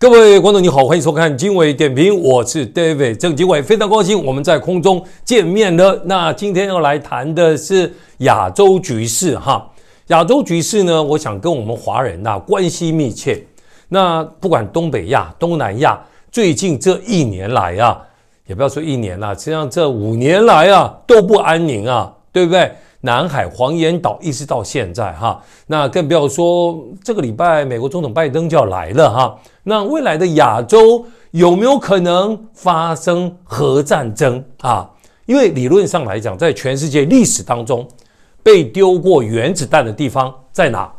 各位观众，你好，欢迎收看经纬点评，我是 David 郑经纬，非常高兴我们在空中见面了。那今天要来谈的是亚洲局势哈，亚洲局势呢，我想跟我们华人呐关系密切。那不管东北亚、东南亚，最近这一年来啊，也不要说一年了，实际上这五年来啊都不安宁啊，对不对？南海黄岩岛一直到现在哈，那更不要说这个礼拜，美国总统拜登就要来了哈。那未来的亚洲有没有可能发生核战争啊？因为理论上来讲，在全世界历史当中，被丢过原子弹的地方在哪？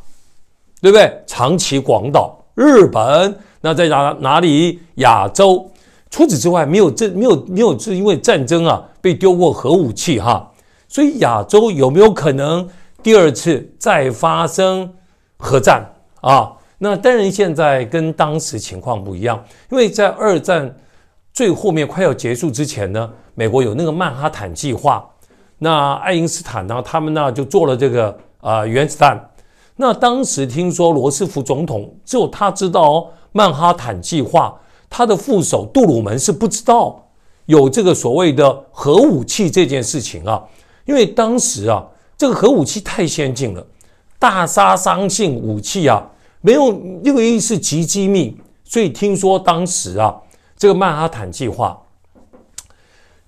对不对？长崎、广岛，日本。那在哪哪里？亚洲？除此之外，没有这没有没有，是因为战争啊，被丢过核武器哈。所以亚洲有没有可能第二次再发生核战啊？那当然，现在跟当时情况不一样，因为在二战最后面快要结束之前呢，美国有那个曼哈坦计划，那爱因斯坦呢，他们呢就做了这个啊原子弹。那当时听说罗斯福总统只有他知道哦，曼哈坦计划，他的副手杜鲁门是不知道有这个所谓的核武器这件事情啊。因为当时啊，这个核武器太先进了，大杀伤性武器啊，没有因为是极机密，所以听说当时啊，这个曼哈坦计划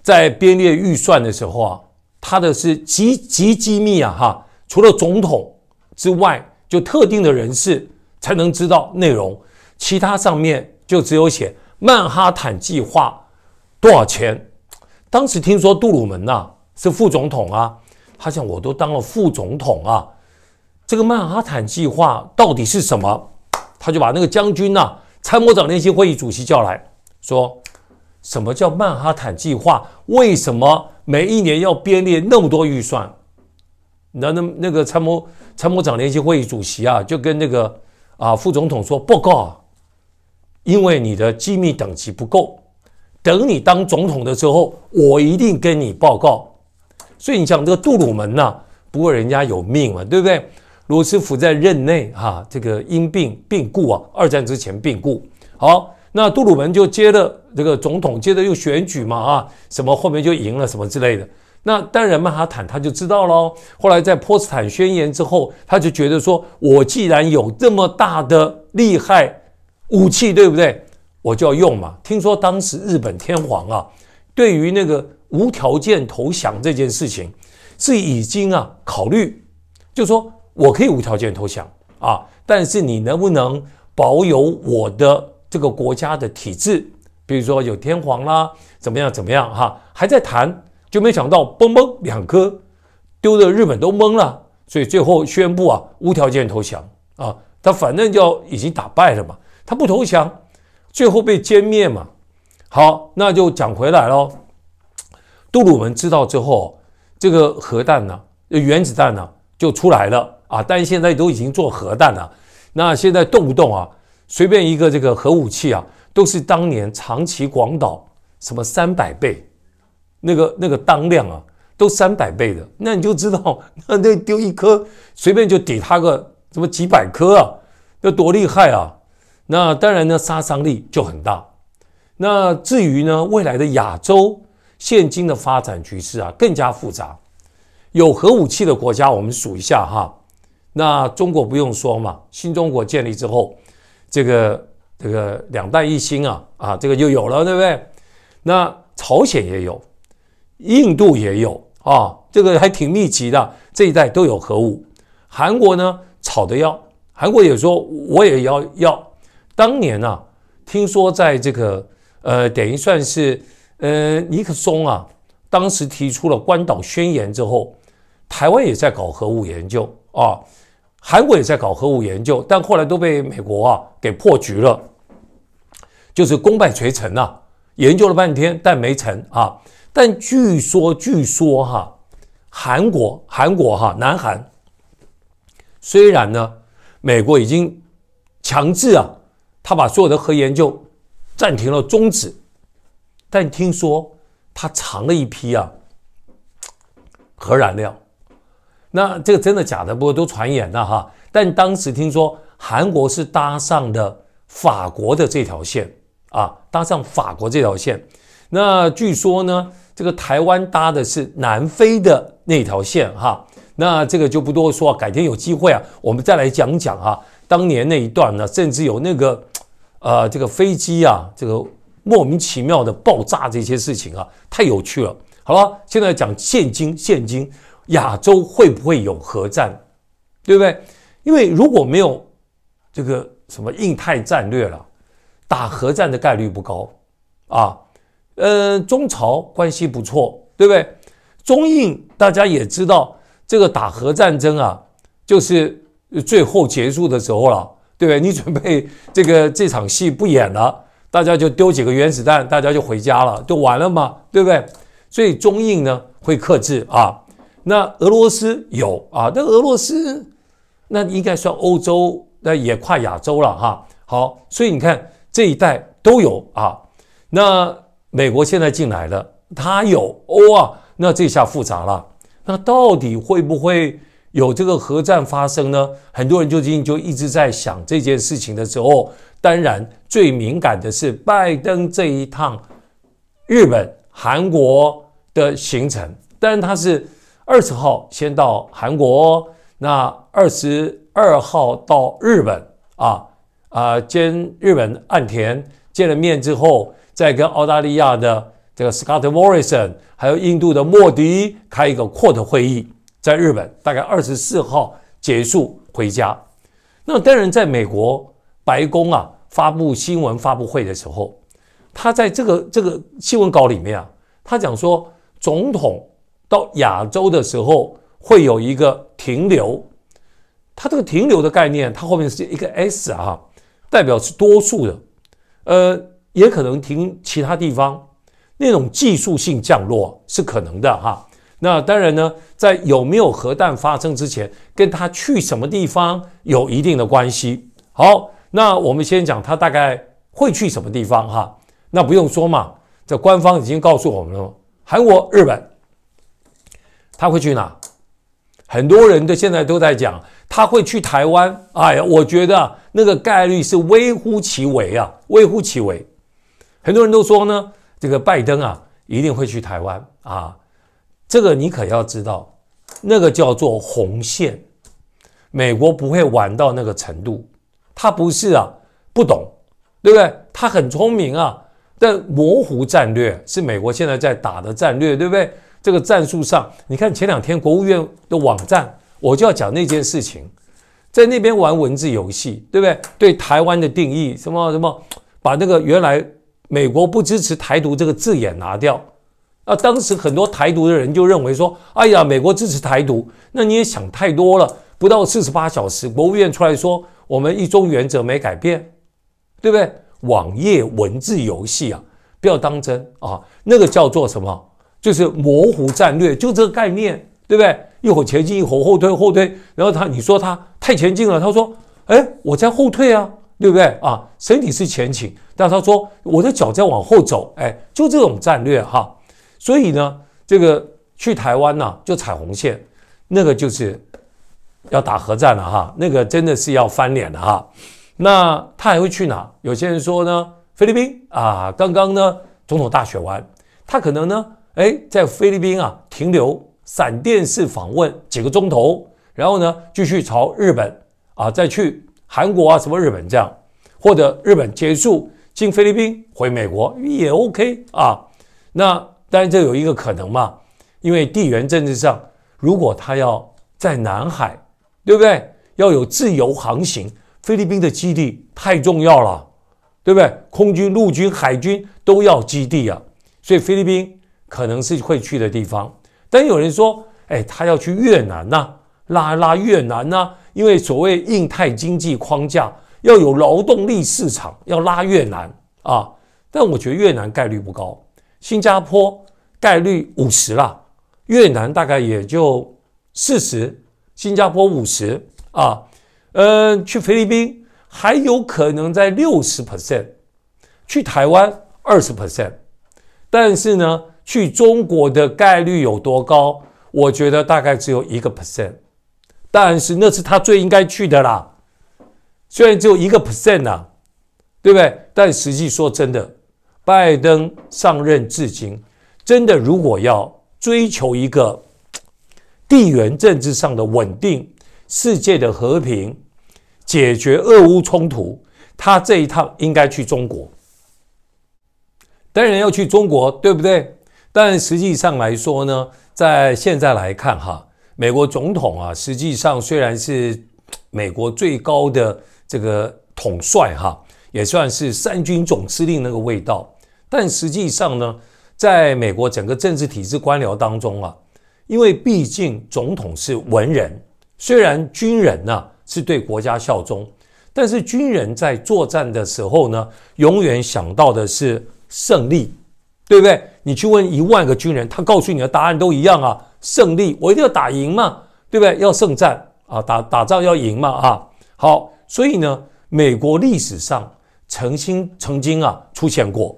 在编列预算的时候啊，它的是极极机密啊哈，除了总统之外，就特定的人士才能知道内容，其他上面就只有写曼哈坦计划多少钱。当时听说杜鲁门呐。是副总统啊，他想我都当了副总统啊，这个曼哈坦计划到底是什么？他就把那个将军呐、参谋长联席会议主席叫来说：“什么叫曼哈坦计划？为什么每一年要编列那么多预算？”那那那个参谋参谋长联席会议主席啊，就跟那个啊副总统说：“报告，因为你的机密等级不够，等你当总统的时候，我一定跟你报告。”所以你讲这个杜鲁门呐，不过人家有命嘛，对不对？罗斯福在任内哈，这个因病病故啊，二战之前病故。好，那杜鲁门就接了这个总统，接着又选举嘛，啊，什么后面就赢了什么之类的。那当然，曼哈坦他就知道喽。后来在波茨坦宣言之后，他就觉得说，我既然有这么大的厉害武器，对不对？我就要用嘛。听说当时日本天皇啊，对于那个。无条件投降这件事情是已经啊考虑，就说我可以无条件投降啊，但是你能不能保有我的这个国家的体制？比如说有天皇啦，怎么样怎么样哈，还在谈，就没想到嘣嘣两颗丢的，日本都懵了，所以最后宣布啊无条件投降啊，他反正就已经打败了嘛，他不投降，最后被歼灭嘛。好，那就讲回来喽。杜鲁门知道之后，这个核弹呢，原子弹呢，就出来了啊！但现在都已经做核弹了，那现在动不动啊，随便一个这个核武器啊，都是当年长崎、广岛什么三百倍，那个那个当量啊，都三百倍的。那你就知道，那丢一颗，随便就抵他个什么几百颗啊，那多厉害啊！那当然呢，杀伤力就很大。那至于呢，未来的亚洲。现今的发展局势啊，更加复杂。有核武器的国家，我们数一下哈。那中国不用说嘛，新中国建立之后，这个这个两弹一星啊啊，这个就有了，对不对？那朝鲜也有，印度也有啊，这个还挺密集的。这一代都有核武。韩国呢，吵着要，韩国也说我也要要。当年啊，听说在这个呃，等于算是。呃，尼克松啊，当时提出了关岛宣言之后，台湾也在搞核武研究啊，韩国也在搞核武研究，但后来都被美国啊给破局了，就是功败垂成啊，研究了半天但没成啊。但据说据说哈，韩国韩国哈，南韩虽然呢，美国已经强制啊，他把所有的核研究暂停了终止。但听说他藏了一批啊核燃料，那这个真的假的？不过都传言的哈。但当时听说韩国是搭上的法国的这条线啊，搭上法国这条线。那据说呢，这个台湾搭的是南非的那条线哈。那这个就不多说，改天有机会啊，我们再来讲讲啊，当年那一段呢，甚至有那个呃，这个飞机啊，这个。莫名其妙的爆炸这些事情啊，太有趣了。好了，现在讲现金，现金，亚洲会不会有核战，对不对？因为如果没有这个什么印太战略了，打核战的概率不高啊。呃，中朝关系不错，对不对？中印大家也知道，这个打核战争啊，就是最后结束的时候了，对不对？你准备这个这场戏不演了。大家就丢几个原子弹，大家就回家了，就完了嘛，对不对？所以中印呢会克制啊。那俄罗斯有啊，那俄罗斯那应该算欧洲，那也跨亚洲了哈。好，所以你看这一带都有啊。那美国现在进来了，它有欧啊，那这下复杂了。那到底会不会有这个核战发生呢？很多人最近就一直在想这件事情的时候。当然，最敏感的是拜登这一趟日本、韩国的行程。当然，他是二十号先到韩国，那二十二号到日本啊啊，见日本岸田见了面之后，再跟澳大利亚的这个 Scott Morrison，还有印度的莫迪开一个扩头会议，在日本大概二十四号结束回家。那当然，在美国。白宫啊，发布新闻发布会的时候，他在这个这个新闻稿里面啊，他讲说，总统到亚洲的时候会有一个停留。他这个停留的概念，他后面是一个 S 啊，代表是多数的。呃，也可能停其他地方，那种技术性降落是可能的哈。那当然呢，在有没有核弹发生之前，跟他去什么地方有一定的关系。好。那我们先讲他大概会去什么地方哈？那不用说嘛，这官方已经告诉我们了。韩国、日本，他会去哪？很多人都现在都在讲他会去台湾。哎，呀，我觉得那个概率是微乎其微啊，微乎其微。很多人都说呢，这个拜登啊一定会去台湾啊。这个你可要知道，那个叫做红线，美国不会玩到那个程度。他不是啊，不懂，对不对？他很聪明啊，但模糊战略是美国现在在打的战略，对不对？这个战术上，你看前两天国务院的网站，我就要讲那件事情，在那边玩文字游戏，对不对？对台湾的定义什么什么，把那个原来美国不支持台独这个字眼拿掉，啊，当时很多台独的人就认为说，哎呀，美国支持台独，那你也想太多了。不到四十八小时，国务院出来说。我们一中原则没改变，对不对？网页文字游戏啊，不要当真啊！那个叫做什么？就是模糊战略，就这个概念，对不对？一会儿前进，一会儿后退，后退。然后他，你说他太前进了，他说：“哎，我在后退啊，对不对？”啊，身体是前倾，但他说我的脚在往后走。哎，就这种战略哈。所以呢，这个去台湾呢，就踩红线，那个就是。要打核战了哈，那个真的是要翻脸了哈。那他还会去哪？有些人说呢，菲律宾啊，刚刚呢总统大选完，他可能呢，哎，在菲律宾啊停留闪电式访问几个钟头，然后呢继续朝日本啊再去韩国啊什么日本这样，或者日本结束进菲律宾回美国也 OK 啊。那当然这有一个可能嘛，因为地缘政治上，如果他要在南海。对不对？要有自由航行，菲律宾的基地太重要了，对不对？空军、陆军、海军都要基地啊，所以菲律宾可能是会去的地方。但有人说，哎，他要去越南呐，拉拉越南呐，因为所谓印太经济框架要有劳动力市场，要拉越南啊。但我觉得越南概率不高，新加坡概率五十啦，越南大概也就四十。新加坡五十啊，嗯，去菲律宾还有可能在六十 percent，去台湾二十 percent，但是呢，去中国的概率有多高？我觉得大概只有一个 percent。但是那是他最应该去的啦，虽然只有一个 percent 啊，对不对？但实际说真的，拜登上任至今，真的如果要追求一个。地缘政治上的稳定、世界的和平、解决俄乌冲突，他这一趟应该去中国。当然要去中国，对不对？但实际上来说呢，在现在来看哈，美国总统啊，实际上虽然是美国最高的这个统帅哈，也算是三军总司令那个味道，但实际上呢，在美国整个政治体制官僚当中啊。因为毕竟总统是文人，虽然军人呢是对国家效忠，但是军人在作战的时候呢，永远想到的是胜利，对不对？你去问一万个军人，他告诉你的答案都一样啊，胜利，我一定要打赢嘛，对不对？要胜战啊，打打仗要赢嘛啊。好，所以呢，美国历史上曾经曾经啊出现过，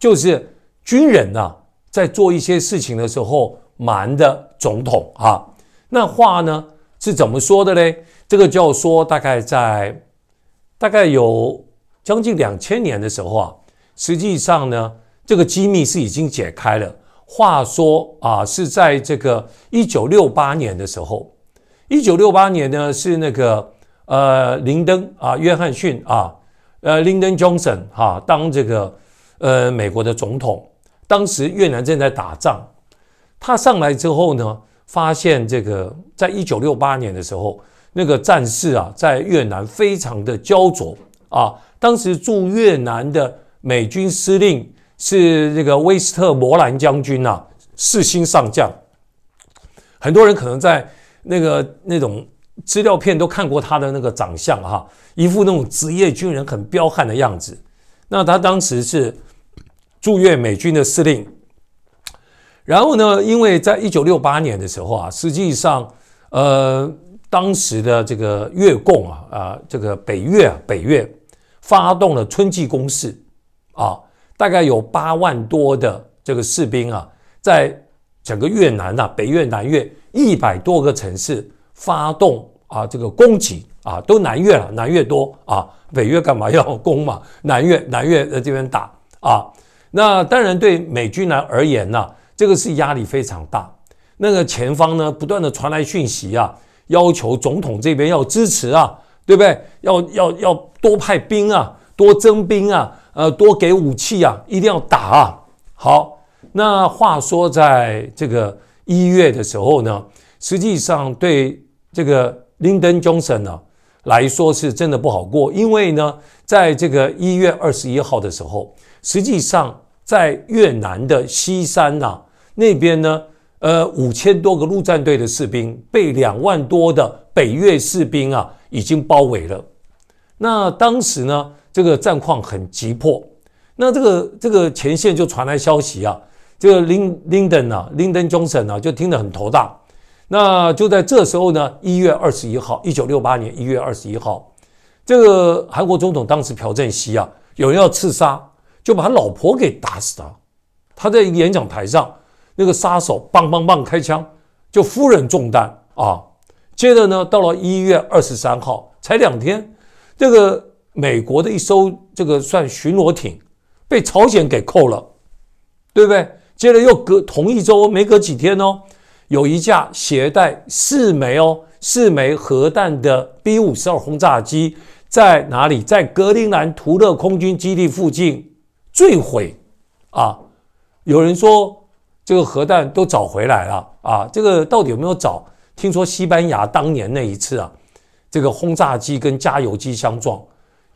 就是军人呢在做一些事情的时候。蛮的总统啊，那话呢是怎么说的呢？这个就说大概在大概有将近两千年的时候啊，实际上呢，这个机密是已经解开了。话说啊，是在这个一九六八年的时候，一九六八年呢是那个呃林登啊约翰逊啊呃林登 Johnson 哈当这个呃美国的总统，当时越南正在打仗。他上来之后呢，发现这个在一九六八年的时候，那个战事啊，在越南非常的焦灼啊。当时驻越南的美军司令是这个威斯特摩兰将军呐，四星上将。很多人可能在那个那种资料片都看过他的那个长相哈，一副那种职业军人很彪悍的样子。那他当时是驻越美军的司令。然后呢？因为在一九六八年的时候啊，实际上，呃，当时的这个越共啊啊，这个北越北越发动了春季攻势，啊，大概有八万多的这个士兵啊，在整个越南呐，北越南越一百多个城市发动啊这个攻击啊，都南越了，南越多啊，北越干嘛要攻嘛？南越南越在这边打啊，那当然对美军来而言呢。这个是压力非常大，那个前方呢不断的传来讯息啊，要求总统这边要支持啊，对不对？要要要多派兵啊，多征兵啊，呃，多给武器啊，一定要打啊。好，那话说在这个一月的时候呢，实际上对这个林登 ·Johnson 呢来说是真的不好过，因为呢，在这个一月二十一号的时候，实际上在越南的西山啊。那边呢？呃，五千多个陆战队的士兵被两万多的北越士兵啊，已经包围了。那当时呢，这个战况很急迫。那这个这个前线就传来消息啊，这个林林登啊，林登· Johnson 啊，就听得很头大。那就在这时候呢，一月二十一号，一九六八年一月二十一号，这个韩国总统当时朴正熙啊，有人要刺杀，就把他老婆给打死的。他在一个演讲台上。那个杀手梆梆梆开枪，就夫人中弹啊！接着呢，到了一月二十三号，才两天，这个美国的一艘这个算巡逻艇被朝鲜给扣了，对不对？接着又隔同一周没隔几天哦，有一架携带四枚哦四枚核弹的 B 五十二轰炸机在哪里？在格陵兰图勒空军基地附近坠毁，啊！有人说。这个核弹都找回来了啊！这个到底有没有找？听说西班牙当年那一次啊，这个轰炸机跟加油机相撞，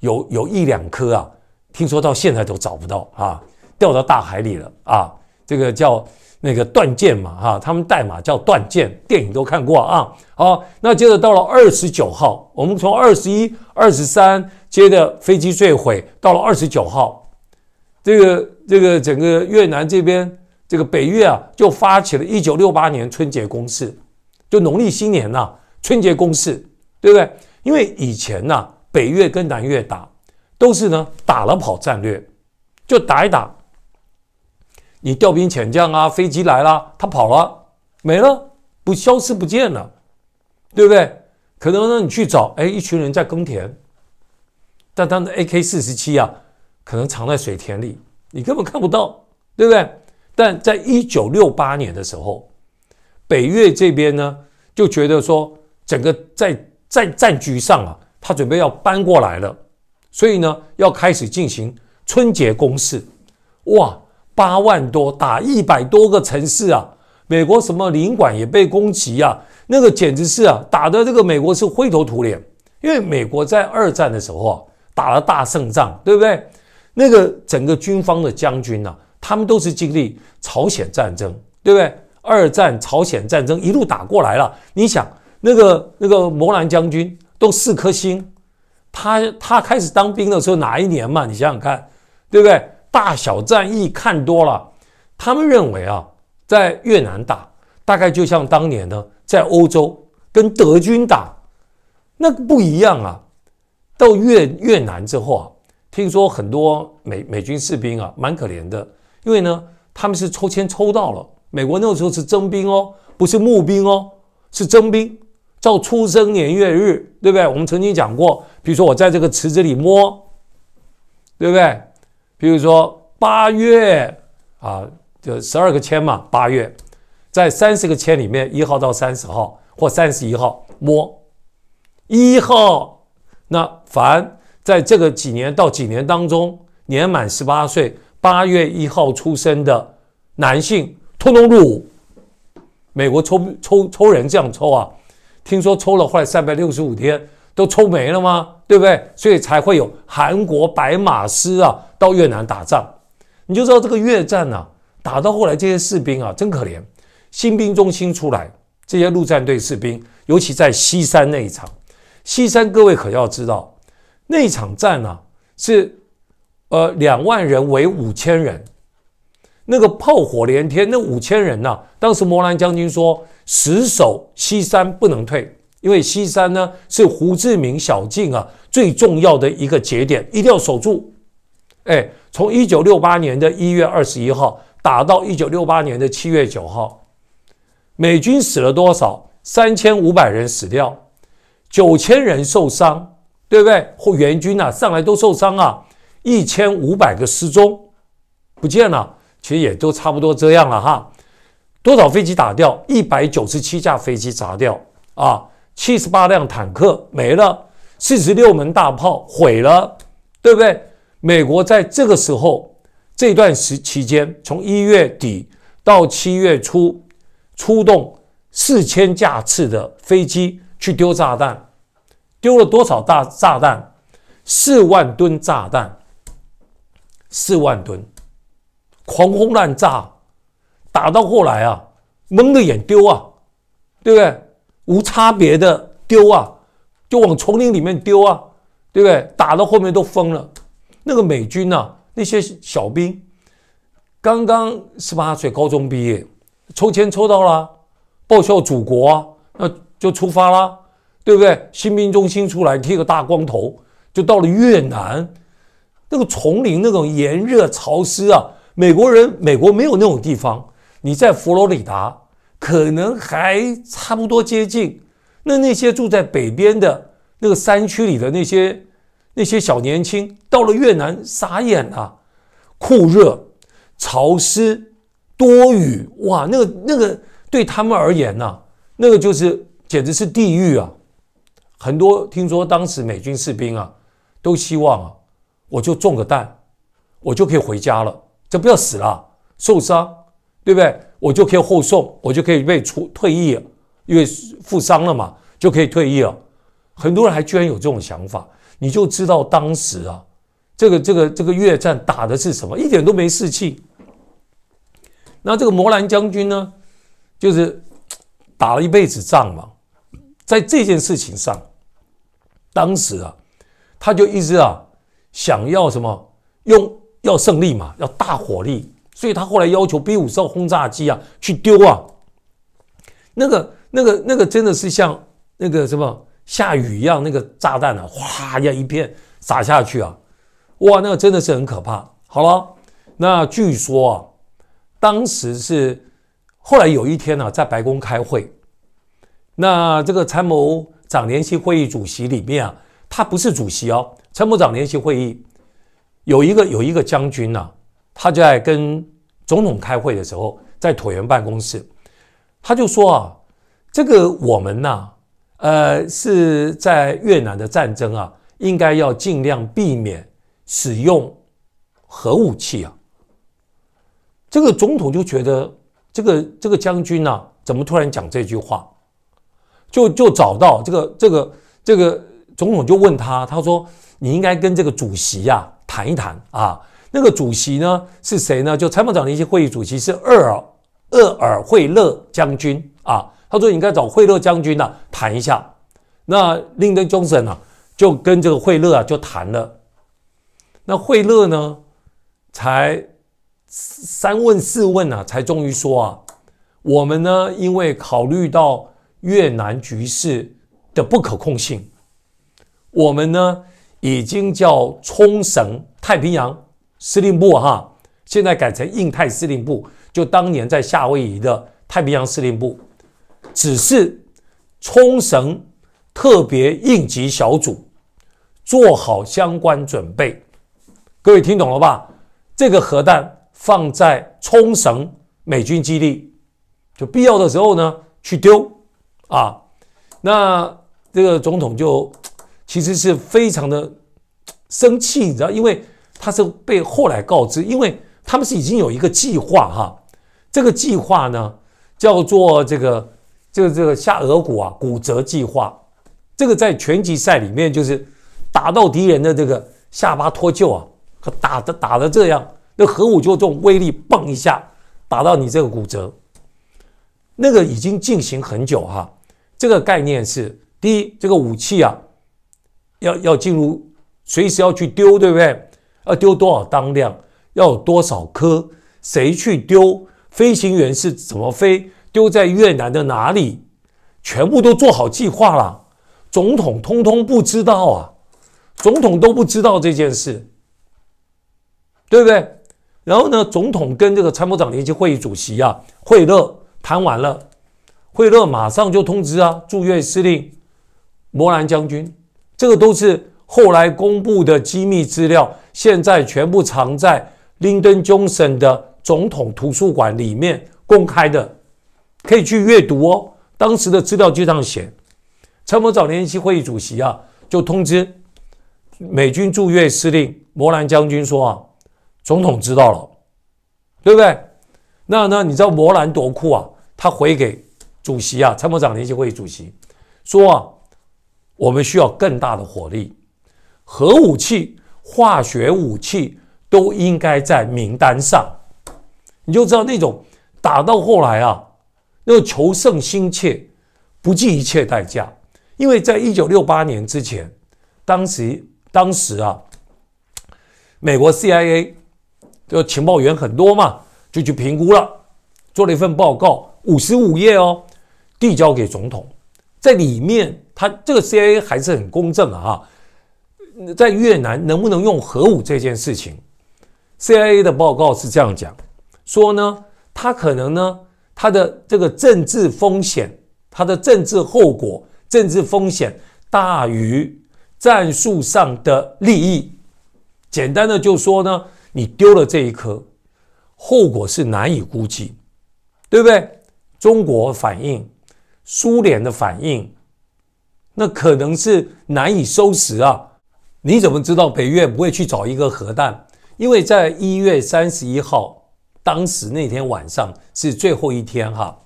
有有一两颗啊，听说到现在都找不到啊，掉到大海里了啊！这个叫那个断剑嘛，哈，他们代码叫断剑，电影都看过啊。好，那接着到了二十九号，我们从二十一、二十三接着飞机坠毁，到了二十九号，这个这个整个越南这边。这个北越啊，就发起了一九六八年春节攻势，就农历新年呐，春节攻势，对不对？因为以前呐，北越跟南越打都是呢打了跑战略，就打一打，你调兵遣将啊，飞机来了，他跑了，没了，不消失不见了，对不对？可能呢你去找，哎，一群人在耕田，但他的 AK 四十七啊，可能藏在水田里，你根本看不到，对不对？但在一九六八年的时候，北越这边呢就觉得说，整个在在战局上啊，他准备要搬过来了，所以呢要开始进行春节攻势，哇，八万多打一百多个城市啊，美国什么领馆也被攻击啊，那个简直是啊打的这个美国是灰头土脸，因为美国在二战的时候啊，打了大胜仗，对不对？那个整个军方的将军呢？他们都是经历朝鲜战争，对不对？二战、朝鲜战争一路打过来了。你想，那个那个摩南将军都四颗星，他他开始当兵的时候哪一年嘛？你想想看，对不对？大小战役看多了，他们认为啊，在越南打大概就像当年呢，在欧洲跟德军打，那不一样啊。到越越南之后啊，听说很多美美军士兵啊，蛮可怜的。因为呢，他们是抽签抽到了。美国那个时候是征兵哦，不是募兵哦，是征兵。照出生年月日，对不对？我们曾经讲过，比如说我在这个池子里摸，对不对？比如说八月啊，就十二个签嘛，八月在三十个签里面，一号到三十号或三十一号摸一号，那凡在这个几年到几年当中年满十八岁。八月一号出生的男性，通通入伍。美国抽抽抽人这样抽啊，听说抽了后来三百六十五天都抽没了吗？对不对？所以才会有韩国白马师啊到越南打仗。你就知道这个越战啊，打到后来这些士兵啊真可怜，新兵中心出来这些陆战队士兵，尤其在西山那一场。西山各位可要知道，那一场战啊是。呃，两万人为五千人，那个炮火连天，那五千人呐。当时摩兰将军说：“死守西山不能退，因为西山呢是胡志明小径啊最重要的一个节点，一定要守住。”哎，从一九六八年的一月二十一号打到一九六八年的七月九号，美军死了多少？三千五百人死掉，九千人受伤，对不对？援军呐上来都受伤啊。一千五百个失踪不见了，其实也都差不多这样了哈。多少飞机打掉？一百九十七架飞机砸掉啊！七十八辆坦克没了，四十六门大炮毁了，对不对？美国在这个时候这段时期间，从一月底到七月初，出动四千架次的飞机去丢炸弹，丢了多少大炸弹？四万吨炸弹。四万吨，狂轰滥炸，打到后来啊，蒙着眼丢啊，对不对？无差别的丢啊，就往丛林里面丢啊，对不对？打到后面都疯了，那个美军呐，那些小兵，刚刚十八岁，高中毕业，抽签抽到了，报效祖国，啊，那就出发了，对不对？新兵中心出来，剃个大光头，就到了越南。那个丛林那种炎热潮湿啊，美国人美国没有那种地方。你在佛罗里达可能还差不多接近。那那些住在北边的那个山区里的那些那些小年轻，到了越南傻眼了，酷热、潮湿、多雨，哇，那个那个对他们而言呢，那个就是简直是地狱啊！很多听说当时美军士兵啊都希望啊。我就中个弹，我就可以回家了，这不要死了受伤，对不对？我就可以护送，我就可以被出退役，因为负伤了嘛，就可以退役了。很多人还居然有这种想法，你就知道当时啊，这个这个这个越战打的是什么，一点都没士气。那这个摩兰将军呢，就是打了一辈子仗嘛，在这件事情上，当时啊，他就一直啊。想要什么？用要胜利嘛，要大火力，所以他后来要求 B 五十二轰炸机啊去丢啊，那个、那个、那个真的是像那个什么下雨一样，那个炸弹啊，哗呀一片撒下去啊，哇，那个真的是很可怕。好了，那据说啊，当时是后来有一天呢，在白宫开会，那这个参谋长联席会议主席里面啊，他不是主席哦。参谋长联席会议有一个有一个将军呢，他在跟总统开会的时候，在椭圆办公室，他就说啊，这个我们呢，呃，是在越南的战争啊，应该要尽量避免使用核武器啊。这个总统就觉得这个这个将军呢，怎么突然讲这句话？就就找到这个这个这个总统就问他，他说。你应该跟这个主席呀谈一谈啊，那个主席呢是谁呢？就参谋长联席会议主席是厄尔厄尔惠勒将军啊，他说你应该找惠勒将军呐谈一下。那林登 j 森呢啊就跟这个惠勒啊就谈了。那惠勒呢才三问四问啊，才终于说啊，我们呢因为考虑到越南局势的不可控性，我们呢。已经叫冲绳太平洋司令部哈，现在改成印太司令部，就当年在夏威夷的太平洋司令部，只是冲绳特别应急小组做好相关准备。各位听懂了吧？这个核弹放在冲绳美军基地，就必要的时候呢去丢啊。那这个总统就。其实是非常的生气，你知道，因为他是被后来告知，因为他们是已经有一个计划哈。这个计划呢，叫做这个这个这个下颌骨啊骨折计划。这个在拳击赛里面就是打到敌人的这个下巴脱臼啊，打的打的这样，那核武就这种威力嘣一下打到你这个骨折。那个已经进行很久哈。这个概念是第一，这个武器啊。要要进入，随时要去丢，对不对？要丢多少当量？要有多少颗？谁去丢？飞行员是怎么飞？丢在越南的哪里？全部都做好计划了。总统通通不知道啊！总统都不知道这件事，对不对？然后呢？总统跟这个参谋长联席会议主席啊，惠勒谈完了，惠勒马上就通知啊，驻越司令摩兰将军。这个都是后来公布的机密资料，现在全部藏在林登 ·Johnson 的总统图书馆里面公开的，可以去阅读哦。当时的资料就这样写：参谋长联席会议主席啊，就通知美军驻越司令摩兰将军说啊，总统知道了，对不对？那那你知道摩兰多酷啊？他回给主席啊，参谋长联席会议主席说啊。我们需要更大的火力，核武器、化学武器都应该在名单上。你就知道那种打到后来啊，那个求胜心切，不计一切代价。因为在一九六八年之前，当时当时啊，美国 CIA 的情报员很多嘛，就去评估了，做了一份报告，五十五页哦，递交给总统，在里面。他这个 CIA 还是很公正啊！哈，在越南能不能用核武这件事情，CIA 的报告是这样讲：说呢，他可能呢，他的这个政治风险、他的政治后果、政治风险大于战术上的利益。简单的就说呢，你丢了这一颗，后果是难以估计，对不对？中国反应，苏联的反应。那可能是难以收拾啊！你怎么知道北越不会去找一个核弹？因为在一月三十一号，当时那天晚上是最后一天哈。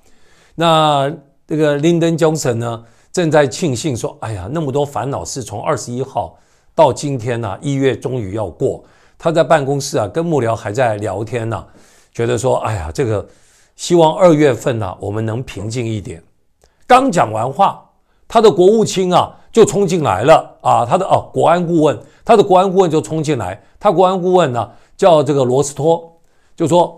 那这个林登 j 神呢，正在庆幸说：“哎呀，那么多烦恼事，从二十一号到今天呢，一月终于要过。”他在办公室啊，跟幕僚还在聊天呢，觉得说：“哎呀，这个希望二月份呢，我们能平静一点。”刚讲完话。他的国务卿啊，就冲进来了啊！他的哦，国安顾问，他的国安顾问就冲进来。他国安顾问呢，叫这个罗斯托，就说：“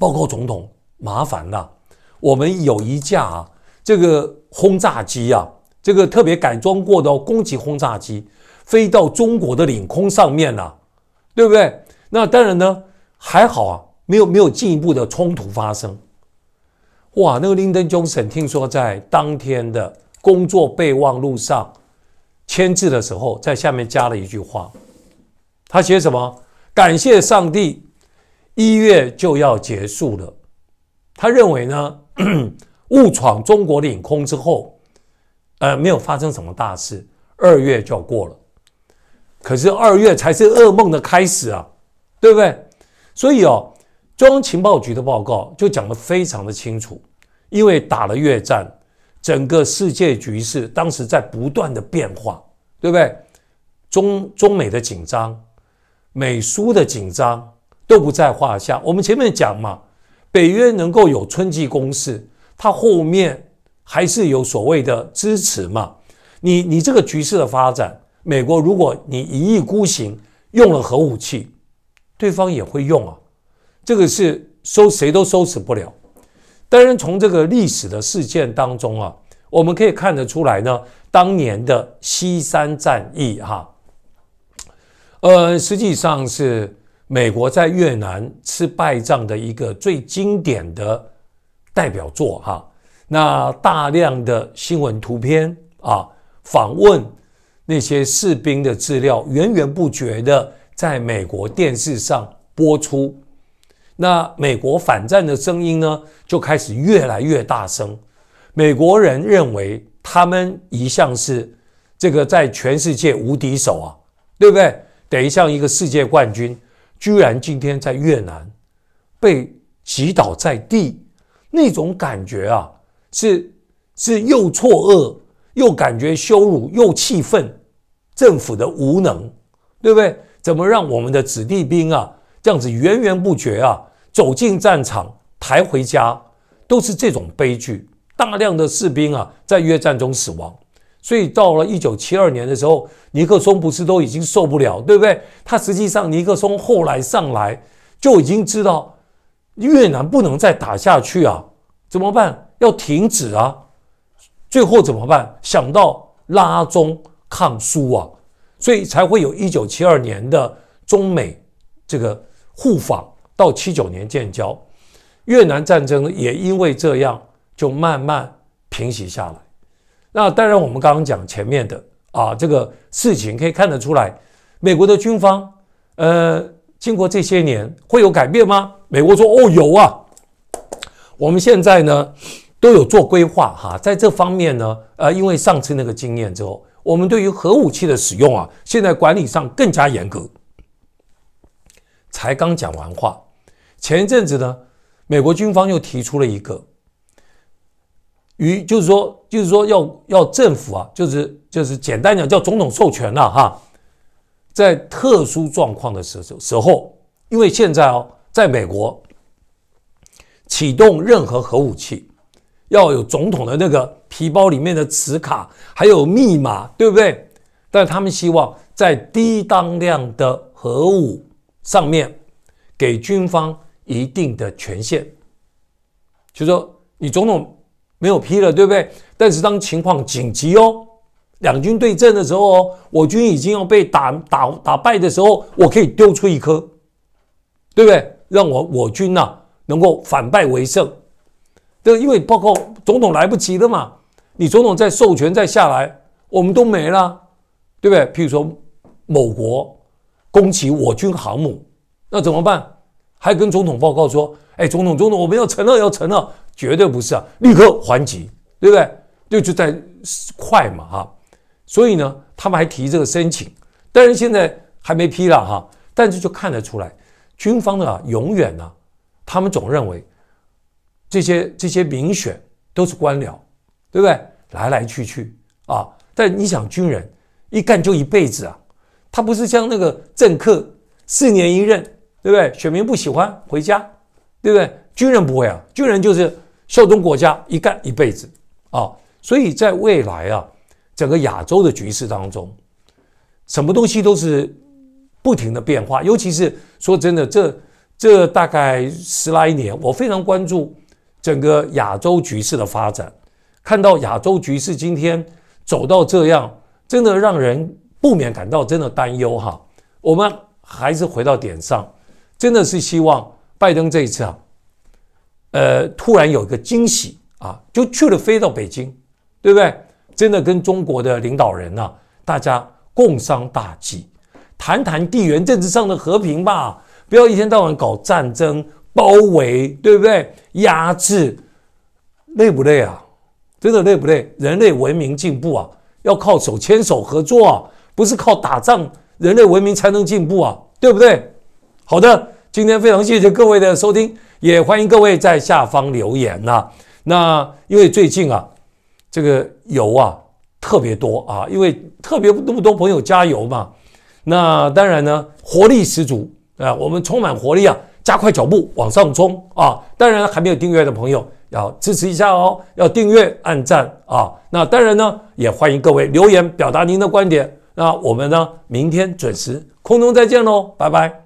报告总统，麻烦了，我们有一架这个轰炸机啊，这个特别改装过的攻击轰炸机，飞到中国的领空上面了，对不对？那当然呢，还好啊，没有没有进一步的冲突发生。哇，那个林登 ·Johnson 听说在当天的。”工作备忘录上签字的时候，在下面加了一句话，他写什么？感谢上帝，一月就要结束了。他认为呢，误闯中国领空之后，呃，没有发生什么大事，二月就要过了。可是二月才是噩梦的开始啊，对不对？所以哦，中央情报局的报告就讲得非常的清楚，因为打了越战。整个世界局势当时在不断的变化，对不对？中中美的紧张，美苏的紧张都不在话下。我们前面讲嘛，北约能够有春季攻势，它后面还是有所谓的支持嘛。你你这个局势的发展，美国如果你一意孤行用了核武器，对方也会用啊，这个是收谁都收拾不了。当然，从这个历史的事件当中啊，我们可以看得出来呢，当年的西山战役哈，呃，实际上是美国在越南吃败仗的一个最经典的代表作哈。那大量的新闻图片啊，访问那些士兵的资料，源源不绝的在美国电视上播出。那美国反战的声音呢，就开始越来越大声。美国人认为他们一向是这个在全世界无敌手啊，对不对？等于像一个世界冠军，居然今天在越南被击倒在地，那种感觉啊，是是又错愕，又感觉羞辱，又气愤政府的无能，对不对？怎么让我们的子弟兵啊这样子源源不绝啊？走进战场，抬回家，都是这种悲剧。大量的士兵啊，在越战中死亡。所以到了一九七二年的时候，尼克松不是都已经受不了，对不对？他实际上，尼克松后来上来就已经知道越南不能再打下去啊，怎么办？要停止啊。最后怎么办？想到拉中抗苏啊，所以才会有一九七二年的中美这个互访。到七九年建交，越南战争也因为这样就慢慢平息下来。那当然，我们刚刚讲前面的啊，这个事情可以看得出来，美国的军方，呃，经过这些年会有改变吗？美国说哦有啊，我们现在呢都有做规划哈，在这方面呢，呃，因为上次那个经验之后，我们对于核武器的使用啊，现在管理上更加严格。才刚讲完话。前一阵子呢，美国军方又提出了一个，与就是说就是说要要政府啊，就是就是简单讲叫总统授权了哈，在特殊状况的时时候，因为现在哦，在美国启动任何核武器要有总统的那个皮包里面的磁卡还有密码，对不对？但他们希望在低当量的核武上面给军方。一定的权限，就说你总统没有批了，对不对？但是当情况紧急哦，两军对阵的时候哦，我军已经要被打打打败的时候，我可以丢出一颗，对不对？让我我军呐能够反败为胜。对，因为包括总统来不及了嘛，你总统再授权再下来，我们都没了，对不对？譬如说某国攻击我军航母，那怎么办？还跟总统报告说：“哎，总统，总统，我们要承了，要承了，绝对不是啊！立刻还击，对不对？就就在快嘛哈。所以呢，他们还提这个申请，但是现在还没批了哈。但是就看得出来，军方的啊，永远呢，他们总认为这些这些民选都是官僚，对不对？来来去去啊。但你想，军人一干就一辈子啊，他不是像那个政客四年一任。”对不对？选民不喜欢回家，对不对？军人不会啊，军人就是效忠国家，一干一辈子啊。所以在未来啊，整个亚洲的局势当中，什么东西都是不停的变化。尤其是说真的，这这大概十来年，我非常关注整个亚洲局势的发展。看到亚洲局势今天走到这样，真的让人不免感到真的担忧哈。我们还是回到点上。真的是希望拜登这一次啊，呃，突然有一个惊喜啊，就去了飞到北京，对不对？真的跟中国的领导人呢，大家共商大计，谈谈地缘政治上的和平吧，不要一天到晚搞战争、包围，对不对？压制累不累啊？真的累不累？人类文明进步啊，要靠手牵手合作啊，不是靠打仗，人类文明才能进步啊，对不对？好的，今天非常谢谢各位的收听，也欢迎各位在下方留言呐。那因为最近啊，这个油啊特别多啊，因为特别那么多朋友加油嘛。那当然呢，活力十足啊，我们充满活力啊，加快脚步往上冲啊。当然还没有订阅的朋友要支持一下哦，要订阅按赞啊。那当然呢，也欢迎各位留言表达您的观点。那我们呢，明天准时空中再见喽，拜拜。